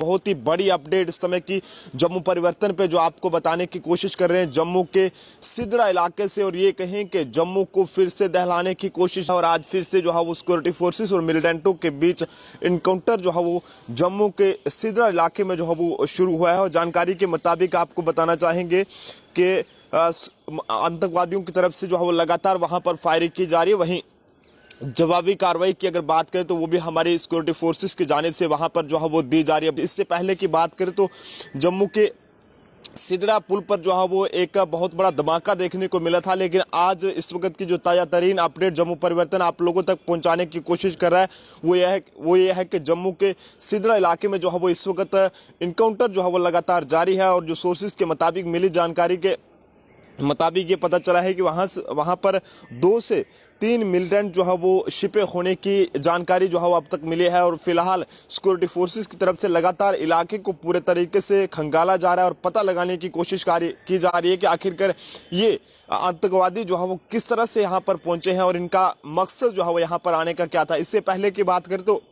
बहुत ही बड़ी अपडेट इस समय की जम्मू परिवर्तन पे जो आपको बताने की कोशिश कर रहे हैं जम्मू के सिदड़ा इलाके से और ये कहें कि जम्मू को फिर से दहलाने की कोशिश और आज फिर से जो है वो सिक्योरिटी फोर्सेस और मिलिटेंटों के बीच इनकाउंटर जो है वो जम्मू के सिदड़ा इलाके में जो है वो शुरू हुआ है और जानकारी के मुताबिक आपको बताना चाहेंगे कि आतंकवादियों की तरफ से जो है वो लगातार वहां पर फायरिंग की जा रही है वहीं जवाबी कार्रवाई की अगर बात करें तो वो भी हमारी सिक्योरिटी फोर्सेस की जानब से वहाँ पर जो है वो दी जा रही है इससे पहले की बात करें तो जम्मू के सिदड़ा पुल पर जो है वो एक बहुत बड़ा धमाका देखने को मिला था लेकिन आज इस वक्त की जो ताज़ा तरीन अपडेट जम्मू परिवर्तन आप लोगों तक पहुंचाने की कोशिश कर रहा है वो यह है वो यह है कि जम्मू के सिदड़ा इलाके में जो है वो इस वक्त इनकाउंटर जो है वो लगातार जारी है और जो सोर्सेज के मुताबिक मिली जानकारी के मुताबिक ये पता चला है कि वहाँ वहाँ पर दो से तीन मिलिटेंट जो है वो शिपे होने की जानकारी जो है वो अब तक मिली है और फिलहाल सिक्योरिटी फोर्सेस की तरफ से लगातार इलाके को पूरे तरीके से खंगाला जा रहा है और पता लगाने की कोशिश की जा रही है कि आखिरकार ये आतंकवादी जो है वो किस तरह से यहाँ पर पहुँचे हैं और इनका मकसद जो है वो यहाँ पर आने का क्या था इससे पहले की बात करें तो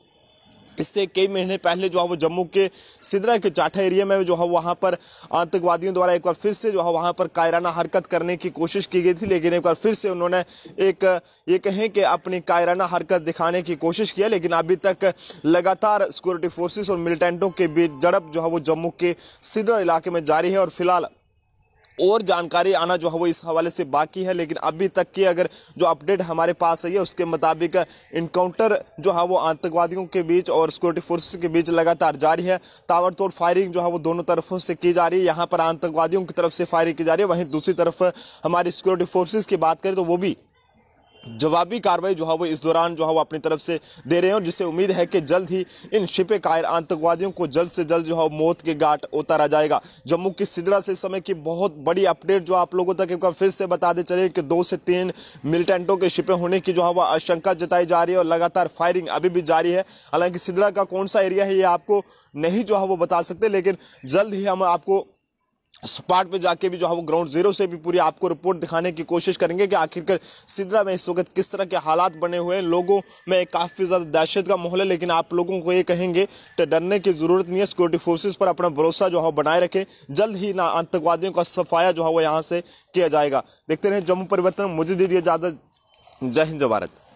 इससे कई महीने पहले जो है वो जम्मू के सिदरा के चाटा एरिया में जो है वहाँ पर आतंकवादियों द्वारा एक बार फिर से जो है वहाँ पर कायराना हरकत करने की कोशिश की गई थी लेकिन एक बार फिर से उन्होंने एक ये कहें कि अपनी कायराना हरकत दिखाने की कोशिश किया लेकिन अभी तक लगातार सिक्योरिटी फोर्सेस और मिलिटेंटों के बीच झड़प जो है वो जम्मू के सिदरा इलाके में जारी है और फिलहाल और जानकारी आना जो है वो इस हवाले से बाकी है लेकिन अभी तक की अगर जो अपडेट हमारे पास आई है उसके मुताबिक इनकाउंटर जो है वो आतंकवादियों के बीच और सिक्योरिटी फोर्सेस के बीच लगातार जारी है ताबड़तोड़ फायरिंग जो है वो दोनों तरफों से की जा रही है यहाँ पर आतंकवादियों की तरफ से फायरिंग की जा रही है वहीं दूसरी तरफ हमारी सिक्योरिटी फोर्सेज की बात करें तो वो भी जवाबी कार्रवाई जो है वो इस दौरान जो है वो अपनी तरफ से दे रहे हैं और जिससे उम्मीद है कि जल्द ही इन शिपे कायर आतंकवादियों को जल्द से जल्द जो है मौत के घाट उतारा जाएगा जम्मू की सिदरा से समय की बहुत बड़ी अपडेट जो आप लोगों तक एक बार फिर से बताते चले कि दो से तीन मिलिटेंटों के शिपे होने की जो है वो आशंका जताई जा रही है और लगातार फायरिंग अभी भी जारी है हालांकि सिदरा का कौन सा एरिया है ये आपको नहीं जो है वो बता सकते लेकिन जल्द ही हम आपको स्पॉट पे जाके भी जो है वो ग्राउंड जीरो से भी पूरी आपको रिपोर्ट दिखाने की कोशिश करेंगे कि आखिरकार सिद्रा में इस वक्त किस तरह के हालात बने हुए हैं लोगों में काफ़ी ज़्यादा दहशत का माहौल है लेकिन आप लोगों को ये कहेंगे तो डरने की ज़रूरत नहीं है सिक्योरिटी फोर्सेज पर अपना भरोसा जो है बनाए रखें जल्द ही ना आतंकवादियों का सफाया जो है वो यहाँ से किया जाएगा देखते रहें जम्मू परिवर्तन मुझे दिया इजाज़त जय हिंद जवारत